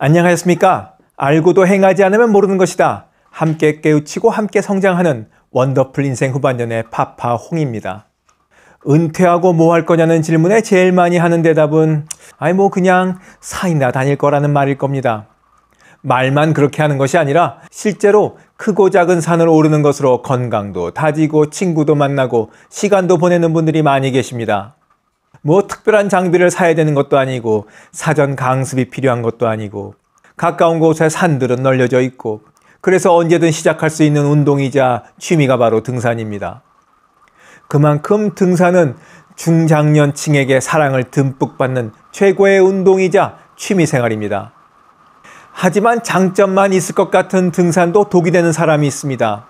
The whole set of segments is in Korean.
안녕하셨습니까? 알고도 행하지 않으면 모르는 것이다. 함께 깨우치고 함께 성장하는 원더풀 인생 후반년의 파파 홍입니다. 은퇴하고 뭐 할 거냐는 질문에 제일 많이 하는 대답은 아이 뭐 그냥 사이나 다닐 거라는 말일 겁니다. 말만 그렇게 하는 것이 아니라 실제로 크고 작은 산을 오르는 것으로 건강도 다지고 친구도 만나고 시간도 보내는 분들이 많이 계십니다. 뭐 특별한 장비를 사야 되는 것도 아니고 사전 강습이 필요한 것도 아니고 가까운 곳에 산들은 널려져 있고 그래서 언제든 시작할 수 있는 운동이자 취미가 바로 등산입니다. 그만큼 등산은 중장년층에게 사랑을 듬뿍 받는 최고의 운동이자 취미생활입니다. 하지만 장점만 있을 것 같은 등산도 독이 되는 사람이 있습니다.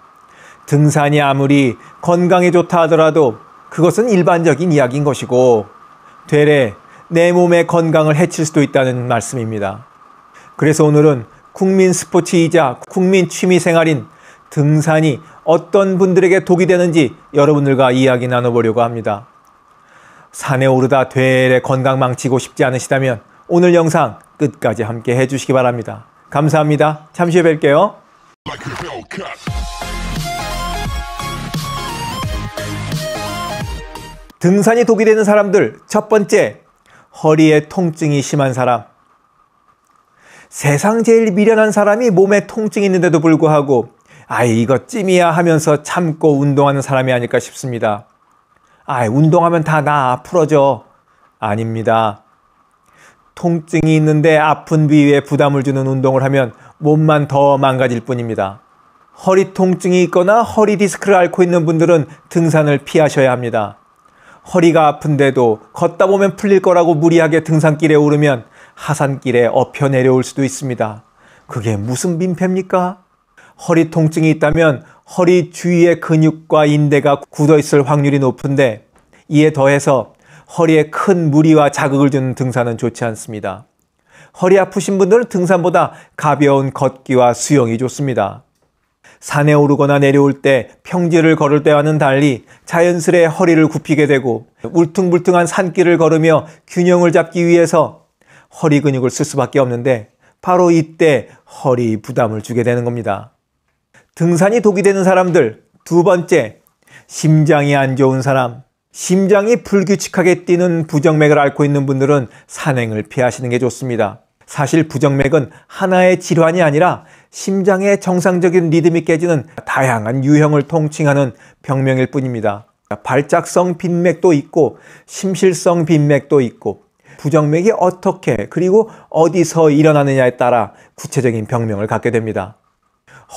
등산이 아무리 건강에 좋다 하더라도 그것은 일반적인 이야기인 것이고 되레 내 몸의 건강을 해칠 수도 있다는 말씀입니다. 그래서 오늘은 국민 스포츠이자 국민 취미 생활인 등산이 어떤 분들에게 독이 되는지 여러분들과 이야기 나눠보려고 합니다. 산에 오르다 되레 건강 망치고 싶지 않으시다면 오늘 영상 끝까지 함께 해주시기 바랍니다. 감사합니다. 잠시 후에 뵐게요. 등산이 독이 되는 사람들. 첫 번째, 허리에 통증이 심한 사람. 세상 제일 미련한 사람이 몸에 통증이 있는데도 불구하고, 아이, 이거 찜이야 하면서 참고 운동하는 사람이 아닐까 싶습니다. 아이, 운동하면 다나 풀어져. 아닙니다. 통증이 있는데 아픈 부위에 부담을 주는 운동을 하면 몸만 더 망가질 뿐입니다. 허리 통증이 있거나 허리 디스크를 앓고 있는 분들은 등산을 피하셔야 합니다. 허리가 아픈데도 걷다 보면 풀릴 거라고 무리하게 등산길에 오르면 하산길에 엎혀 내려올 수도 있습니다. 그게 무슨 민폐입니까? 허리 통증이 있다면 허리 주위의 근육과 인대가 굳어 있을 확률이 높은데 이에 더해서 허리에 큰 무리와 자극을 주는 등산은 좋지 않습니다. 허리 아프신 분들은 등산보다 가벼운 걷기와 수영이 좋습니다. 산에 오르거나 내려올 때 평지를 걸을 때와는 달리 자연스레 허리를 굽히게 되고 울퉁불퉁한 산길을 걸으며 균형을 잡기 위해서 허리 근육을 쓸 수밖에 없는데 바로 이때 허리 부담을 주게 되는 겁니다. 등산이 독이 되는 사람들 두 번째 심장이 안 좋은 사람 심장이 불규칙하게 뛰는 부정맥을 앓고 있는 분들은 산행을 피하시는 게 좋습니다. 사실 부정맥은 하나의 질환이 아니라 심장의 정상적인 리듬이 깨지는 다양한 유형을 통칭하는 병명일 뿐입니다. 발작성 빈맥도 있고 심실성 빈맥도 있고 부정맥이 어떻게 그리고 어디서 일어나느냐에 따라 구체적인 병명을 갖게 됩니다.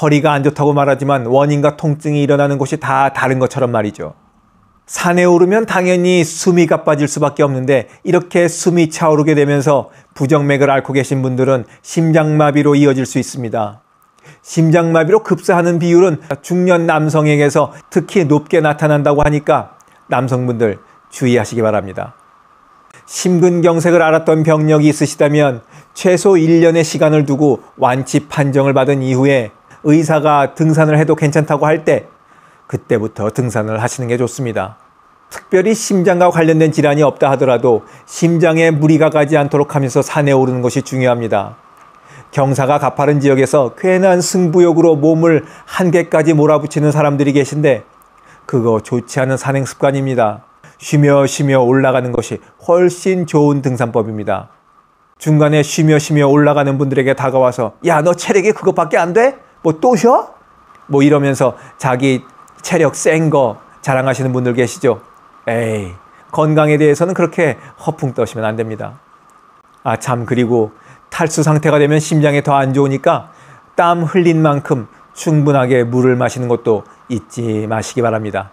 허리가 안 좋다고 말하지만 원인과 통증이 일어나는 곳이 다 다른 것처럼 말이죠. 산에 오르면 당연히 숨이 가빠질 수밖에 없는데 이렇게 숨이 차오르게 되면서 부정맥을 앓고 계신 분들은 심장마비로 이어질 수 있습니다. 심장마비로 급사하는 비율은 중년 남성에게서 특히 높게 나타난다고 하니까 남성분들 주의하시기 바랍니다. 심근경색을 앓았던 병력이 있으시다면 최소 1년의 시간을 두고 완치 판정을 받은 이후에 의사가 등산을 해도 괜찮다고 할 때 그때부터 등산을 하시는 게 좋습니다. 특별히 심장과 관련된 질환이 없다 하더라도 심장에 무리가 가지 않도록 하면서 산에 오르는 것이 중요합니다. 경사가 가파른 지역에서 괜한 승부욕으로 몸을 한계까지 몰아붙이는 사람들이 계신데 그거 좋지 않은 산행 습관입니다. 쉬며 쉬며 올라가는 것이 훨씬 좋은 등산법입니다. 중간에 쉬며 쉬며 올라가는 분들에게 다가와서 야 너 체력이 그것밖에 안 돼? 뭐 또 쉬어? 뭐 이러면서 자기 체력 센 거 자랑하시는 분들 계시죠. 에이, 건강에 대해서는 그렇게 허풍 떠시면 안 됩니다. 아, 참, 그리고 탈수 상태가 되면 심장에 더 안 좋으니까 땀 흘린 만큼 충분하게 물을 마시는 것도 잊지 마시기 바랍니다.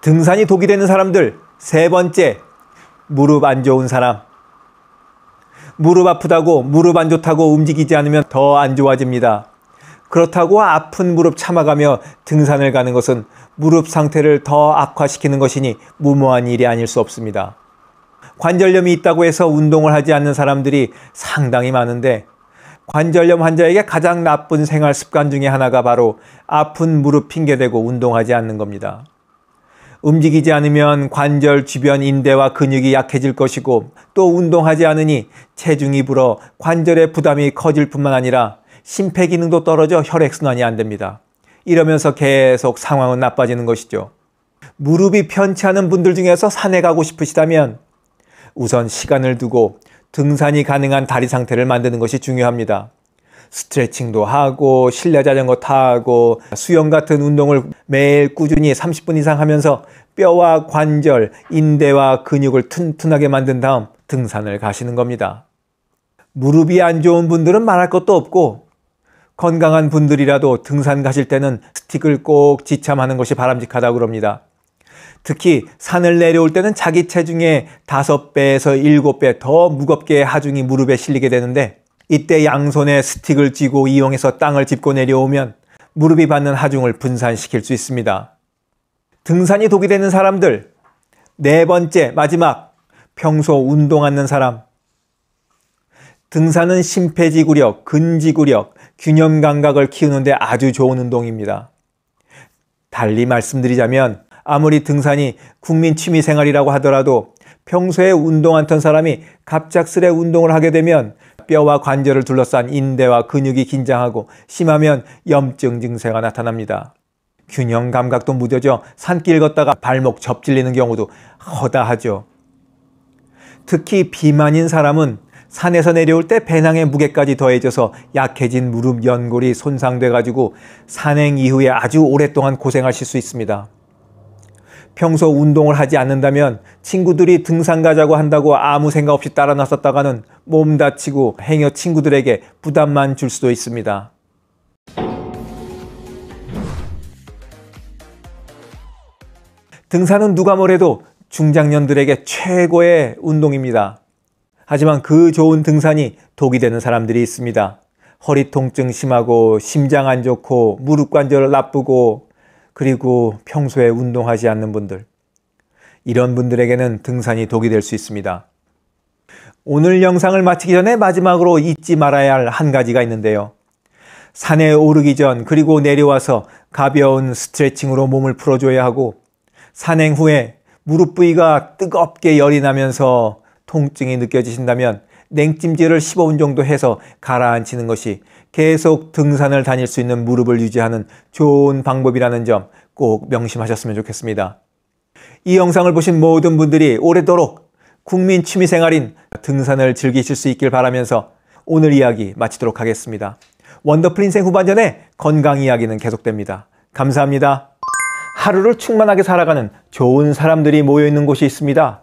등산이 독이 되는 사람들, 세 번째, 무릎 안 좋은 사람. 무릎 아프다고 무릎 안 좋다고 움직이지 않으면 더 안 좋아집니다. 그렇다고 아픈 무릎 참아가며 등산을 가는 것은 무릎 상태를 더 악화시키는 것이니 무모한 일이 아닐 수 없습니다. 관절염이 있다고 해서 운동을 하지 않는 사람들이 상당히 많은데 관절염 환자에게 가장 나쁜 생활 습관 중에 하나가 바로 아픈 무릎 핑계대고 운동하지 않는 겁니다. 움직이지 않으면 관절 주변 인대와 근육이 약해질 것이고 또 운동하지 않으니 체중이 불어 관절의 부담이 커질 뿐만 아니라 심폐 기능도 떨어져 혈액순환이 안 됩니다. 이러면서 계속 상황은 나빠지는 것이죠. 무릎이 편치 않은 분들 중에서 산에 가고 싶으시다면 우선 시간을 두고 등산이 가능한 다리 상태를 만드는 것이 중요합니다. 스트레칭도 하고 실내 자전거 타고 수영 같은 운동을 매일 꾸준히 30분 이상 하면서 뼈와 관절, 인대와 근육을 튼튼하게 만든 다음 등산을 가시는 겁니다. 무릎이 안 좋은 분들은 말할 것도 없고 건강한 분들이라도 등산 가실 때는 스틱을 꼭 지참하는 것이 바람직하다고 그럽니다. 특히 산을 내려올 때는 자기 체중의 5배에서 7배 더 무겁게 하중이 무릎에 실리게 되는데 이때 양손에 스틱을 쥐고 이용해서 땅을 짚고 내려오면 무릎이 받는 하중을 분산시킬 수 있습니다. 등산이 독이 되는 사람들. 네 번째, 마지막. 평소 운동하는 사람. 등산은 심폐지구력, 근지구력, 균형 감각을 키우는데 아주 좋은 운동입니다. 달리 말씀드리자면 아무리 등산이 국민 취미 생활이라고 하더라도 평소에 운동 안던 사람이 갑작스레 운동을 하게 되면 뼈와 관절을 둘러싼 인대와 근육이 긴장하고 심하면 염증 증세가 나타납니다. 균형 감각도 무뎌져 산길 걷다가 발목 접질리는 경우도 허다하죠. 특히 비만인 사람은 산에서 내려올 때 배낭의 무게까지 더해져서 약해진 무릎 연골이 손상돼 가지고 산행 이후에 아주 오랫동안 고생하실 수 있습니다. 평소 운동을 하지 않는다면 친구들이 등산 가자고 한다고 아무 생각 없이 따라 나섰다가는 몸 다치고 행여 친구들에게 부담만 줄 수도 있습니다. 등산은 누가 뭐래도 중장년들에게 최고의 운동입니다. 하지만 그 좋은 등산이 독이 되는 사람들이 있습니다. 허리 통증 심하고 심장 안 좋고 무릎 관절 나쁘고 그리고 평소에 운동하지 않는 분들. 이런 분들에게는 등산이 독이 될 수 있습니다. 오늘 영상을 마치기 전에 마지막으로 잊지 말아야 할 한 가지가 있는데요. 산에 오르기 전 그리고 내려와서 가벼운 스트레칭으로 몸을 풀어줘야 하고 산행 후에 무릎 부위가 뜨겁게 열이 나면서 통증이 느껴지신다면 냉찜질을 15분 정도 해서 가라앉히는 것이 계속 등산을 다닐 수 있는 무릎을 유지하는 좋은 방법이라는 점 꼭 명심하셨으면 좋겠습니다. 이 영상을 보신 모든 분들이 오래도록 국민 취미생활인 등산을 즐기실 수 있길 바라면서 오늘 이야기 마치도록 하겠습니다. 원더풀 인생 후반전에 건강 이야기는 계속됩니다. 감사합니다. 하루를 충만하게 살아가는 좋은 사람들이 모여있는 곳이 있습니다.